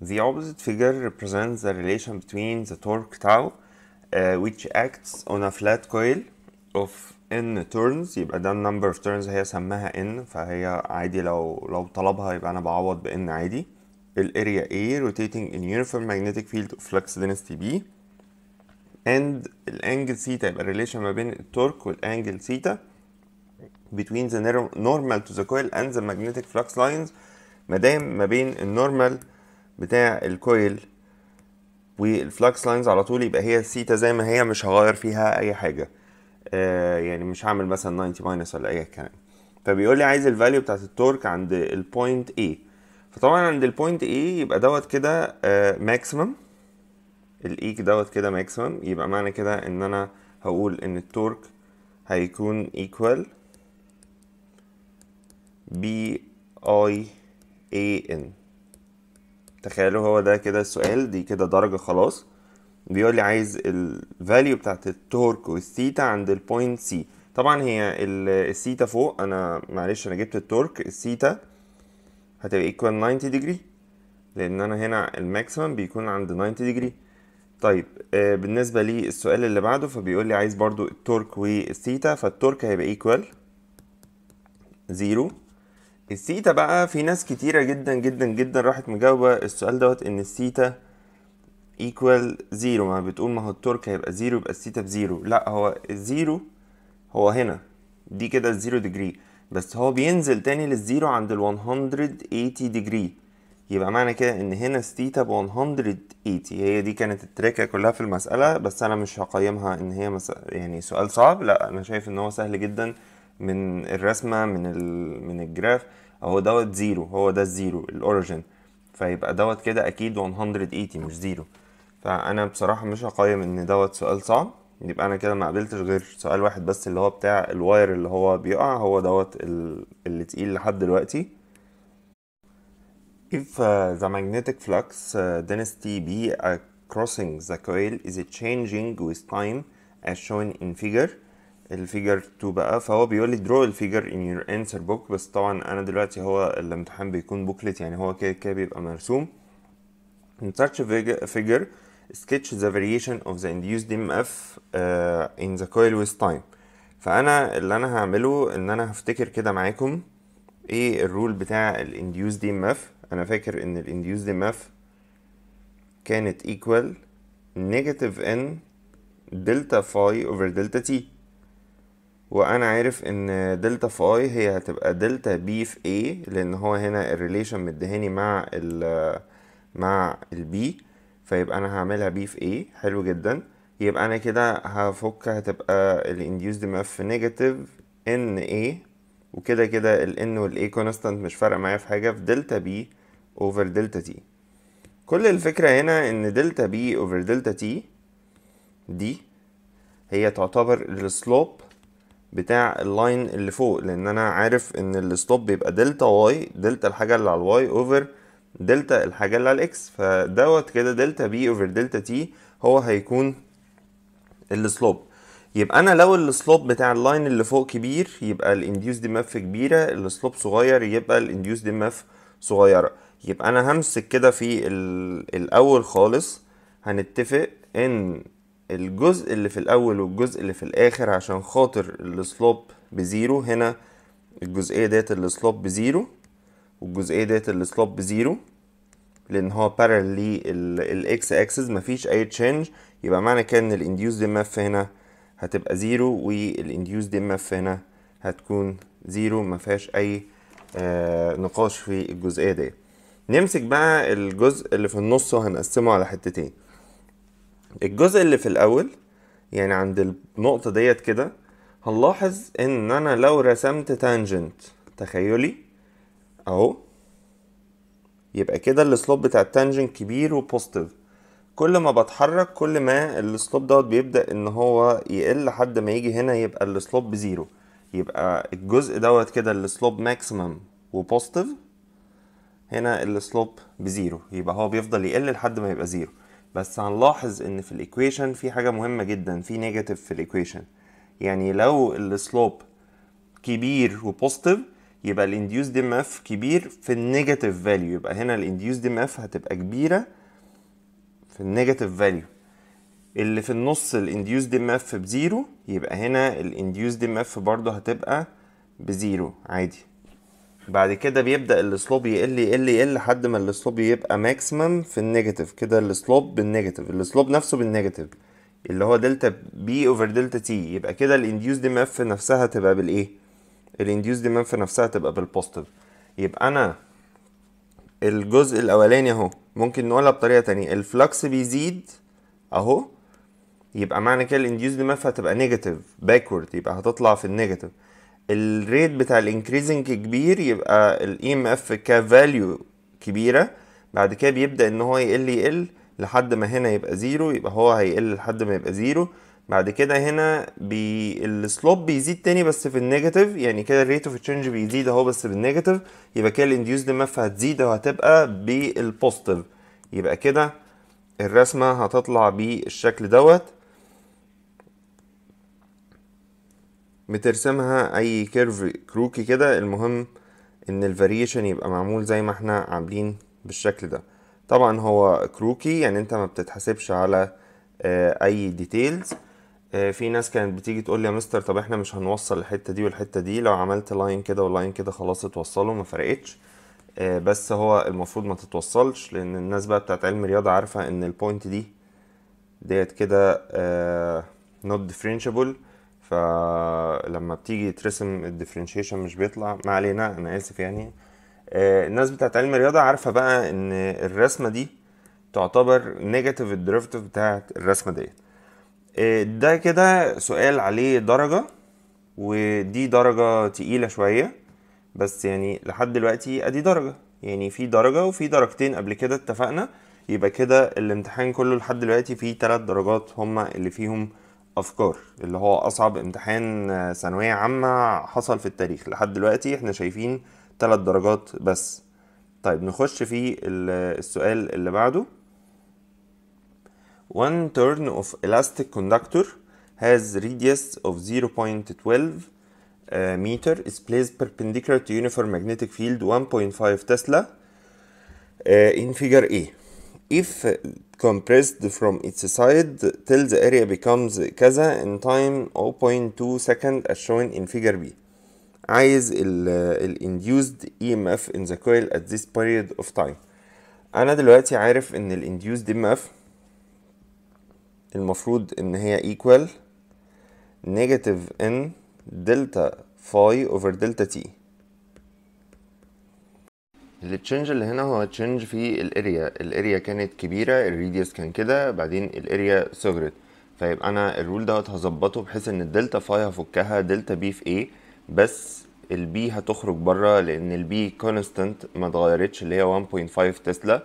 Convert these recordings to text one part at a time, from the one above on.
The opposite figure represents the relation between the torque tau uh, which acts on a flat coil of n turns يبقى ده number of turns هي سماها n فهي عادي لو لو طلبها يبقى انا بعوض ب n عادي area A rotating in uniform magnetic field of flux density B and angle theta, يبقى relation ما بين التورك angle theta between the normal to the coil and the magnetic flux lines ما دام ما بين النورمال normal بتاع الكويل والفلكس لاينز على طول يبقى هي سيتا زي ما هي مش هغير فيها اي حاجه آه يعني مش هعمل مثلا 90 ماينس ولا اي كلام فبيقول لي عايز الفاليو بتاعت التورك عند البوينت A فطبعا عند البوينت A يبقى دوت كده ماكسيمم آه، الايك e دوت كده ماكسيمم يبقى معنى كده ان انا هقول ان التورك هيكون ايكوال بي اي ان تخيلوا هو ده كده السؤال دي كده درجة خلاص بيقول لي عايز الفاليو بتاعت التورك والثيتا عند البوينت سي طبعا هي الثيتا فوق انا معلش انا جبت التورك الثيتا هتبقى ايكوال 90 ديجري لان انا هنا الماكسيمم بيكون عند 90 ديجري طيب آه بالنسبة السؤال اللي بعده فبيقول لي عايز برضو التورك والثيتا فالتورك هيبقى ايكوال 0 الثيتا بقى في ناس كتيرة جدا جدا جدا راحت مجاوبة السؤال دوت ان الثيتا ايكوال زيرو ما بتقول ما هو التورك هيبقى زيرو يبقى الثيتا بزيرو لا هو الزيرو هو هنا دي كده الزيرو ديجري بس هو بينزل تاني للزيرو عند ال 180 ديجري يبقى معنى كده ان هنا الثيتا ب 180 هي دي كانت التركه كلها في المساله بس انا مش هقيمها ان هي مس... يعني سؤال صعب لا انا شايف ان هو سهل جدا من الرسمه من ال... من الجراف اهو دوت زيرو هو ده الزيرو الاوريجن فيبقى دوت كده اكيد 180 مش زيرو فانا بصراحه مش هقيم ان دوت سؤال صعب يبقى انا كده ما قابلتش غير سؤال واحد بس اللي هو بتاع الواير اللي هو بيقع هو دوت اللي تقيل لحد دلوقتي If uh, the magnetic flux uh, density be uh, crossing the coil is changing with time as shown in figure الفيجر 2 بقى فهو بيقول لي draw الفيجر in your answer book بس طبعا انا دلوقتي هو الامتحان بيكون بوكلت يعني هو كده كده بيبقى مرسوم a فيجر sketch the variation of the induced EMF uh, آه، in the coil with time فانا اللي انا هعمله ان انا هفتكر كده معاكم ايه الرول بتاع ال induced MF انا فاكر ان ال induced MF كانت equal negative n delta phi over delta t وانا عارف ان دلتا في اي هي هتبقى دلتا بي في اي لان هو هنا الريليشن مدهاني مع ال مع البي فيبقى انا هعملها بي في اي حلو جدا يبقى انا كده هفك هتبقى الانديوسد ماف نيجاتيف ان اي وكده كده الان والاي كونستانت مش فارقه معايا في حاجه في دلتا بي اوفر دلتا تي كل الفكره هنا ان دلتا بي اوفر دلتا تي دي هي تعتبر السلوب بتاع اللاين اللي فوق لان انا عارف ان الستوب بيبقى دلتا واي دلتا الحاجه اللي على الواي اوفر دلتا الحاجه اللي على الاكس فدوت كده دلتا بي اوفر دلتا تي هو هيكون السلوب يبقى انا لو السلوب بتاع اللاين اللي فوق كبير يبقى الانديوس دي ماف كبيره السلوب صغير يبقى الانديوس دي ماف صغيره يبقى انا همسك كده في الاول خالص هنتفق ان الجزء اللي في الاول والجزء اللي في الاخر عشان خاطر السلوب بزيرو هنا الجزئيه ديت السلوب بزيرو والجزئيه ديت السلوب بزيرو لان هو بارلل للاكس اكسس مفيش اي تشينج يبقى معنى كده ان الانديوس دي ماف هنا هتبقى زيرو والانديوس دي ماف هنا هتكون زيرو مفيهاش اي آه، نقاش في الجزئيه دي نمسك بقى الجزء اللي في النص وهنقسمه على حتتين الجزء اللي في الاول يعني عند النقطة ديت كده هنلاحظ ان انا لو رسمت تانجنت تخيلي اهو يبقى كده السلوب بتاع التانجنت كبير وبوزيتيف كل ما بتحرك كل ما السلوب دوت بيبدأ ان هو يقل لحد ما يجي هنا يبقى السلوب بزيرو يبقى الجزء دوت كده السلوب ماكسيمم وبوزيتيف هنا السلوب بزيرو يبقى هو بيفضل يقل لحد ما يبقى زيرو بس هنلاحظ ان في الايكويشن في حاجه مهمه جدا في نيجاتيف في الايكويشن يعني لو السلوب كبير وبوزيتيف يبقى الانديوس دي ام اف كبير في النيجاتيف فاليو يبقى هنا الانديوس دي ام اف هتبقى كبيره في النيجاتيف فاليو اللي في النص الانديوس دي ام اف بزيرو يبقى هنا الانديوس دي ام اف برضه هتبقى بزيرو عادي بعد كده بيبدا السلوب يقل يقل يقل لحد ما السلوب يبقى ماكسيمم في النيجاتيف كده السلوب بالنيجاتيف السلوب نفسه بالنيجاتيف اللي هو دلتا بي اوفر دلتا تي يبقى كده الانديوس دي ماف نفسها تبقى بالايه الانديوس دي ماف نفسها تبقى بالبوزيتيف يبقى انا الجزء الاولاني اهو ممكن نقولها بطريقه تانية الفلكس بيزيد اهو يبقى معنى كده الانديوس دي ماف هتبقى نيجاتيف باكورد يبقى هتطلع في النيجاتيف الريت بتاع الانكريزنج كبير يبقى الاي ام اف كفاليو كبيره بعد كده بيبدا ان هو يقل يقل لحد ما هنا يبقى زيرو يبقى هو هيقل لحد ما يبقى زيرو بعد كده هنا بي... السلوب بيزيد تاني بس في النيجاتيف يعني كده الريت اوف تشينج بيزيد اهو بس بالنيجاتيف يبقى كده دي ماف هتزيد وهتبقى بالبوزيتيف يبقى كده الرسمه هتطلع بالشكل دوت بترسمها اي كيرف كروكي كده المهم ان الفاريشن يبقى معمول زي ما احنا عاملين بالشكل ده طبعا هو كروكي يعني انت ما بتتحاسبش على آه، اي ديتيلز آه، في ناس كانت بتيجي تقول لي يا مستر طب احنا مش هنوصل الحته دي والحته دي لو عملت لاين كده ولاين كده خلاص اتوصلوا ما فرقتش آه، بس هو المفروض ما تتوصلش لان الناس بقى بتاعت علم الرياضه عارفه ان البوينت دي ديت كده نوت ديفرينشابل فلما بتيجي ترسم الديفرنشيشن مش بيطلع ما علينا انا اسف يعني آه، الناس بتاعت علم الرياضه عارفه بقى ان الرسمه دي تعتبر نيجاتيف الديريفاتيف بتاعت الرسمه ديت آه، ده كده سؤال عليه درجه ودي درجه تقيله شويه بس يعني لحد دلوقتي ادي درجه يعني في درجه وفي درجتين قبل كده اتفقنا يبقى كده الامتحان كله لحد دلوقتي فيه ثلاث درجات هما اللي فيهم افكار اللي هو اصعب امتحان ثانويه عامه حصل في التاريخ لحد دلوقتي احنا شايفين ثلاث درجات بس طيب نخش في السؤال اللي بعده one turn of elastic conductor has radius of 0.12 meter is placed perpendicular to uniform magnetic field 1.5 tesla in figure A if compressed from its side till the area becomes كذا in time 0.2 second as shown in figure B عايز ال uh, induced EMF in the coil at this period of time انا دلوقتي عارف ان ال induced EMF المفروض ان هي equal negative n delta phi over delta t التشنج اللي هنا هو تشنج في الاريا الاريا كانت كبيره الريديوس كان كده بعدين الاريا صغرت فيبقى انا الرول دوت هظبطه بحيث ان الدلتا فاي هفكها دلتا بي في ايه بس البي هتخرج بره لان البي كونستنت ما اتغيرتش اللي هي 1.5 تسلا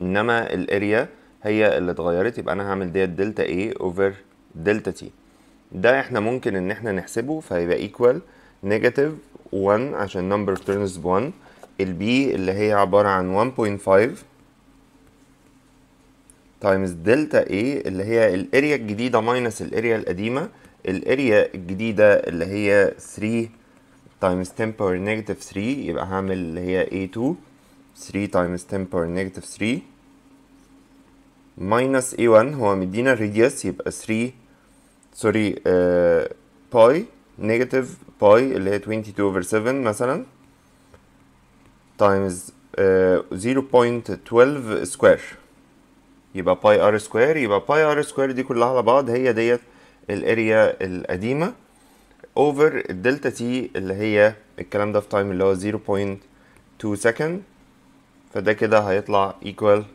انما الاريا هي اللي اتغيرت يبقى انا هعمل ديت دلتا اي اوفر دلتا تي ده احنا ممكن ان احنا نحسبه فيبقى ايكوال نيجاتيف 1 عشان نمبر اوف تيرنز 1 البي اللي هي عبارة عن 1.5 تايمز دلتا A اللي هي الاريا الجديدة ماينس الاريا القديمة الاريا الجديدة اللي هي 3 تايمز 10 باور نيجاتيف 3 يبقى هعمل اللي هي A2 3 تايمز 10 باور نيجاتيف 3 ماينس A1 هو مدينا الريديوس يبقى 3 سوري باي نيجاتيف باي اللي هي 22 over 7 مثلا تايمز 0.12 سكوير يبقى باي ار سكوير يبقى باي ار سكوير دي كلها على بعض هي ديت الاريا القديمه اوفر الدلتا تي اللي هي الكلام ده في تايم اللي هو 0.2 سكند فده كده هيطلع بوينت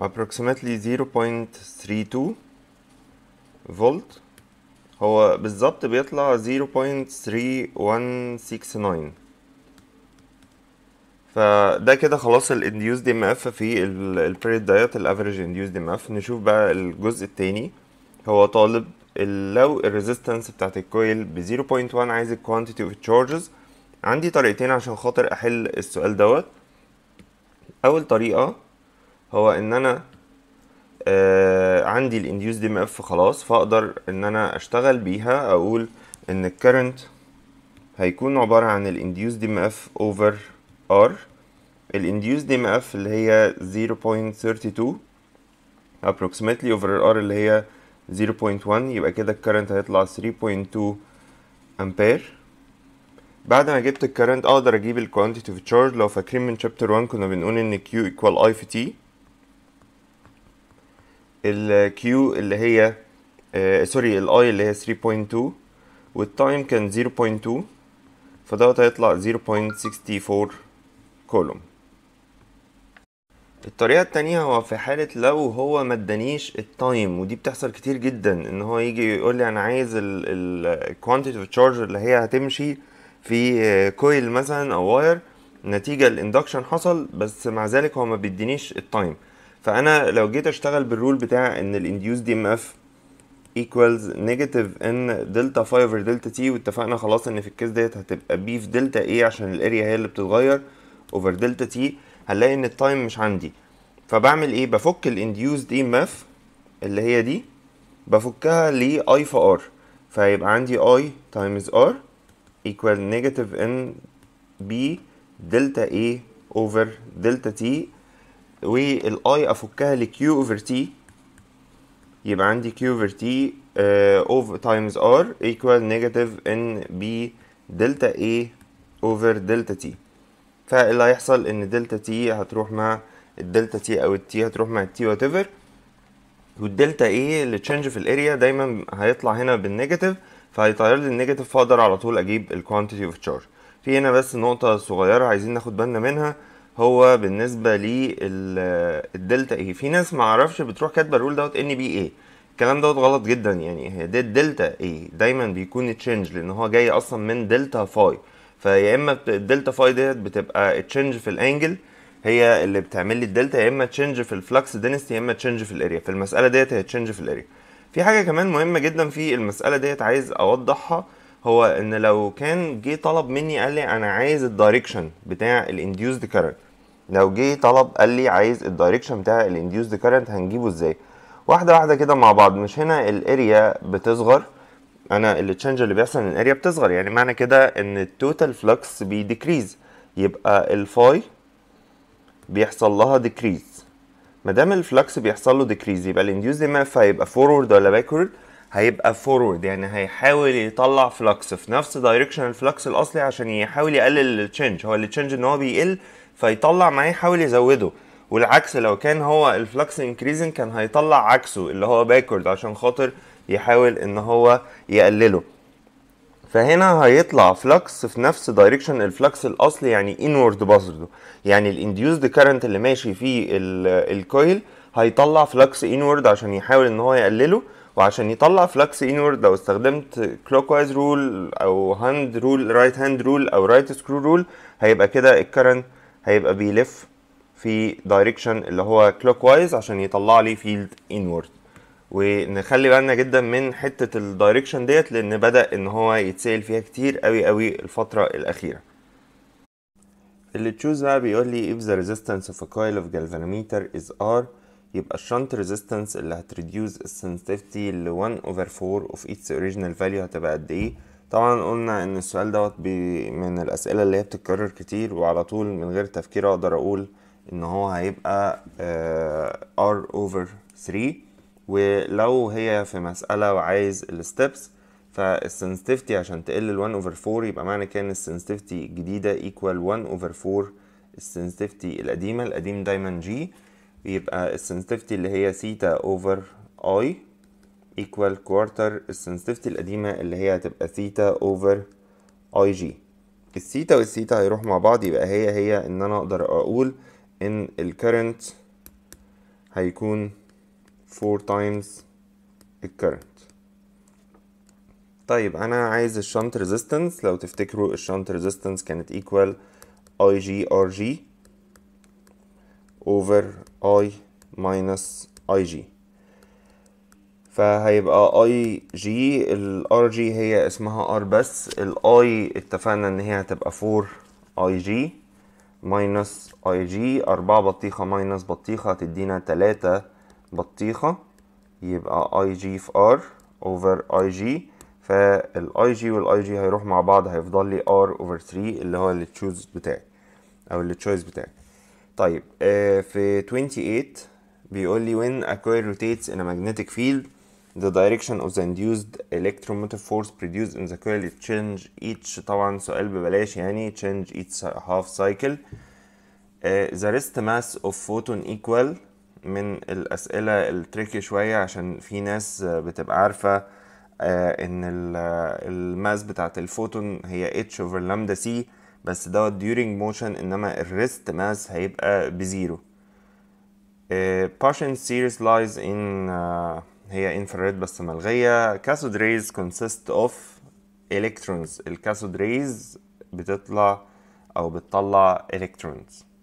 approximately 0.32 فولت هو بالظبط بيطلع 0.3169 فده كده خلاص الانديوز دي ام اف في البريد دايت الافريج انديوز دي ام اف نشوف بقى الجزء التاني هو طالب لو الريزيستنس بتاعت الكويل ب 0.1 عايز الكوانتيتي اوف تشارجز عندي طريقتين عشان خاطر احل السؤال دوت اول طريقه هو ان انا آه عندي الانديوز دي ام اف خلاص فاقدر ان انا اشتغل بيها اقول ان الكرنت هيكون عباره عن الانديوز دي ام اف اوفر R induced DMF اللي هي 0.32 approximately over ال R اللي هي 0.1 يبقى كده الكرنت هيطلع 3.2 امبير بعد ما جبت الكرنت اقدر اجيب ال quantity of charge لو فاكرين من شابتر 1 كنا بنقول ان Q equal I في T ال Q اللي هي آه سوري ال I اللي هي 3.2 والتايم كان 0.2 فدوت هيطلع 0.64 كولوم الطريقة التانية هو في حالة لو هو مدانيش التايم ودي بتحصل كتير جدا ان هو يجي يقول لي انا عايز الكوانتيتيف تشارج اللي هي هتمشي في كويل مثلا او واير نتيجة الاندكشن حصل بس مع ذلك هو ما بيدينيش التايم فانا لو جيت اشتغل بالرول بتاع ان الانديوس دي ام اف equals negative ان دلتا فاي over دلتا تي واتفقنا خلاص ان في الكيس ديت هتبقى بي في دلتا ايه عشان الاريا هي اللي بتتغير اوفر دلتا تي هنلاقي ان التايم مش عندي فبعمل ايه بفك الانديوسد اي ام اف اللي هي دي بفكها ل اي في ار فهيبقى عندي اي تايمز ار ايكوال نيجاتيف ان بي دلتا اي اوفر دلتا تي والاي افكها لكيو اوفر تي يبقى عندي كيو اوفر تي اوفر تايمز ار ايكوال نيجاتيف ان بي دلتا اي اوفر دلتا تي فاللي إيه اللي هيحصل ان دلتا تي هتروح مع الدلتا تي او التي هتروح مع التي وات ايفر والدلتا اي e اللي تشينج في الاريا دايما هيطلع هنا بالنيجاتيف فهيتغير لي النيجاتيف فاقدر على طول اجيب الكوانتيتي اوف تشارج في هنا بس نقطه صغيره عايزين ناخد بالنا منها هو بالنسبه للدلتا اي e. في ناس معرفش بتروح كاتبه الرول دوت ان بي اي الكلام دوت غلط جدا يعني هي دي الدلتا اي e. دايما بيكون تشينج لان هو جاي اصلا من دلتا فاي فيا اما الدلتا فاي ديت بتبقى تشينج في الانجل هي اللي بتعمل لي الدلتا يا اما تشينج في الفلكس دينستي يا اما تشينج في الاريا في المساله ديت هي تشينج في الاريا في حاجه كمان مهمه جدا في المساله ديت عايز اوضحها هو ان لو كان جه طلب مني قال لي انا عايز الدايركشن بتاع الانديوسد كارنت لو جه طلب قال لي عايز الدايركشن بتاع الانديوسد كارنت هنجيبه ازاي واحده واحده كده مع بعض مش هنا الاريا بتصغر انا التشنج اللي بيحصل ان الاريا بتصغر يعني معنى كده ان التوتال فلكس بيديكريز يبقى الفاي بيحصل لها ديكريز ما دام الفلكس بيحصل له ديكريز يبقى الانديوز اف هيبقى فورورد ولا باكورد هيبقى فورورد يعني هيحاول يطلع فلكس في نفس دايركشن الفلكس الاصلي عشان يحاول يقلل التشنج هو التشنج ان هو بيقل فيطلع معاه يحاول يزوده والعكس لو كان هو الفلكس انكريزنج كان هيطلع عكسه اللي هو باكورد عشان خاطر يحاول ان هو يقلله فهنا هيطلع فلكس في نفس دايركشن الفلكس الاصلي يعني انورد بازرده يعني الانديوزد كارنت اللي ماشي في الكويل هيطلع فلكس انورد عشان يحاول ان هو يقلله وعشان يطلع فلكس انورد لو استخدمت كلوك وايز رول او هاند رول رايت هاند رول او رايت سكرو رول هيبقى كده الكرنت هيبقى بيلف في دايركشن اللي هو كلوك وايز عشان يطلع لي فيلد انورد ونخلي بالنا جدا من حته الدايركشن ديت لان بدا ان هو يتسال فيها كتير قوي قوي الفتره الاخيره اللي تشوز بقى بيقول لي if the resistance of a coil of galvanometer is R يبقى الشنت resistance اللي هتريديوز السنسيتيفيتي ل 1 over 4 of its original value هتبقى قد ايه طبعا قلنا ان السؤال دوت من الاسئله اللي هي بتتكرر كتير وعلى طول من غير تفكير اقدر اقول ان هو هيبقى آه، R over 3 ولو هي في مسألة وعايز الستبس فالسنسيتيفيتي عشان تقل ال 1 over 4 يبقى معنى كان ان السنسيتيفيتي الجديدة equal 1 over 4 السنسيتيفيتي القديمة القديم دايما جي يبقى السنسيتيفيتي اللي هي سيتا over I equal quarter السنسيتيفيتي القديمة اللي هي هتبقى ثيتا over I جي الثيتا والثيتا هيروح مع بعض يبقى هي هي ان انا اقدر اقول ان الكرنت هيكون 4 times current طيب انا عايز الشنط ريزيستنس لو تفتكروا الشنط ريزيستنس كانت equal اي جي ار جي over i minus اي جي فهيبقى اي جي الار جي هي اسمها ار بس الاي اتفقنا ان هي هتبقى 4 اي جي ماينس اي جي 4 بطيخه ماينس بطيخه تدينا 3 بطيخة يبقى اي جي في ار اوفر اي جي فالاي جي والاي جي هيروح مع بعض هيفضل لي ار اوفر 3 اللي هو اللي تشوز بتاعي او اللي تشويس بتاعي طيب آه في 28 بيقول لي when a coil rotates in a magnetic field the direction of the induced electromotive force produced in the coil change each طبعا سؤال ببلاش يعني change each half cycle uh, the rest mass of photon equal من الأسئلة التريكي شوية عشان في ناس بتبقى عارفة آه، ان الماس بتاعت الفوتون هي اتش اوفر لامدا سي بس دوت during موشن انما الريست ماس هيبقى بزيرو باشن سيريز لايز ان هي انفراريد بس ملغية كاثود ريز consist اوف الكترونز الكاثود ريز بتطلع او بتطلع الكترونز